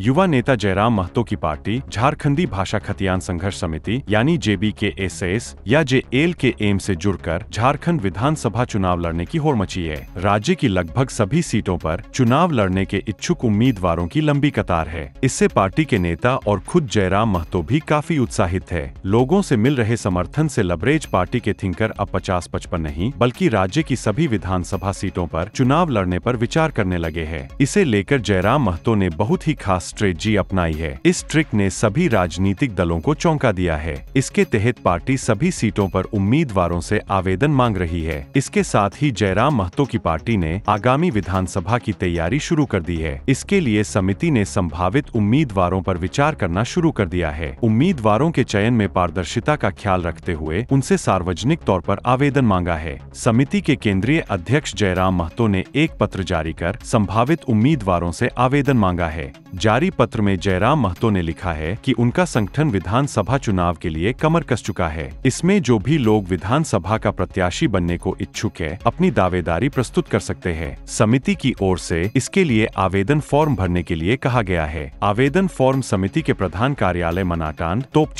युवा नेता जयराम महतो की पार्टी झारखंडी भाषा खतियान संघर्ष समिति यानी जेबी के एस एस या जे एल के एम से जुड़कर झारखंड विधानसभा चुनाव लड़ने की होड़ मची है राज्य की लगभग सभी सीटों पर चुनाव लड़ने के इच्छुक उम्मीदवारों की लंबी कतार है इससे पार्टी के नेता और खुद जयराम महतो भी काफी उत्साहित है लोगों से मिल रहे समर्थन से लबरेज पार्टी के थिंकर अब पचास पचपन नहीं बल्कि राज्य की सभी विधानसभा सीटों पर चुनाव लड़ने पर विचार करने लगे है इसे लेकर जयराम महतो ने बहुत ही खास स्ट्रेटजी अपनाई है इस ट्रिक ने सभी राजनीतिक दलों को चौंका दिया है इसके तहत पार्टी सभी सीटों पर उम्मीदवारों से आवेदन मांग रही है इसके साथ ही जयराम महतो की पार्टी ने आगामी विधानसभा की तैयारी शुरू कर दी है इसके लिए समिति ने संभावित उम्मीदवारों पर विचार करना शुरू कर दिया है उम्मीदवारों के चयन में पारदर्शिता का ख्याल रखते हुए उनसे सार्वजनिक तौर पर आवेदन मांगा है समिति के केंद्रीय अध्यक्ष जयराम महतो ने एक पत्र जारी कर संभावित उम्मीदवारों से आवेदन मांगा है जारी जारी पत्र में जयराम महतो ने लिखा है कि उनका संगठन विधानसभा चुनाव के लिए कमर कस चुका है इसमें जो भी लोग विधानसभा का प्रत्याशी बनने को इच्छुक है अपनी दावेदारी प्रस्तुत कर सकते हैं समिति की ओर से इसके लिए आवेदन फॉर्म भरने के लिए कहा गया है आवेदन फॉर्म समिति के प्रधान कार्यालय मनाटान तोप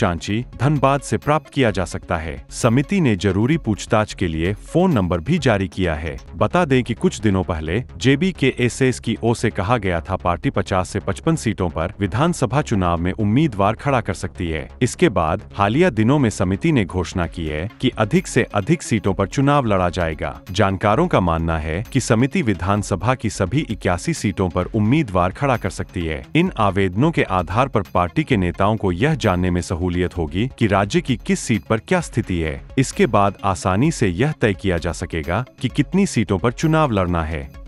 धनबाद से प्राप्त किया जा सकता है समिति ने जरूरी पूछताछ के लिए फोन नंबर भी जारी किया है बता दें कि कुछ दिनों पहले जेबी के एस की ओर से कहा गया था पार्टी पचास से पचपन सीटों पर विधानसभा चुनाव में उम्मीदवार खड़ा कर सकती है इसके बाद हालिया दिनों में समिति ने घोषणा की है कि अधिक से अधिक सीटों पर चुनाव लड़ा जाएगा जानकारों का मानना है कि समिति विधानसभा की सभी इक्यासी सीटों पर उम्मीदवार खड़ा कर सकती है इन आवेदनों के आधार पर पार्टी के नेताओं को यह जानने में सहूलियत होगी कि राज्य की किस सीट पर क्या स्थिति है इसके बाद आसानी से यह तय किया जा सकेगा कि कितनी सीटों पर चुनाव लड़ना है